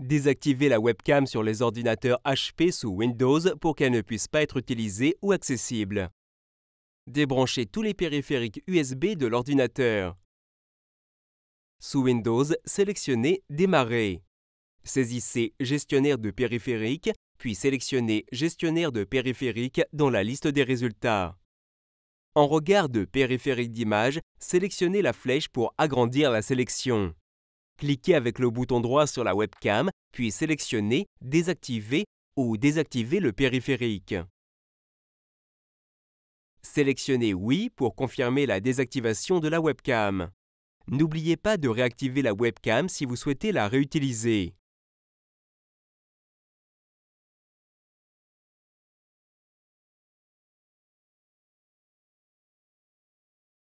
Désactivez la webcam sur les ordinateurs HP sous Windows pour qu'elle ne puisse pas être utilisée ou accessible. Débranchez tous les périphériques USB de l'ordinateur. Sous Windows, sélectionnez Démarrer. Saisissez Gestionnaire de périphériques, puis sélectionnez Gestionnaire de périphériques dans la liste des résultats. En regard de Périphériques d'image, sélectionnez la flèche pour agrandir la sélection. Cliquez avec le bouton droit sur la webcam, puis sélectionnez Désactiver ou Désactiver le périphérique. Sélectionnez Oui pour confirmer la désactivation de la webcam. N'oubliez pas de réactiver la webcam si vous souhaitez la réutiliser.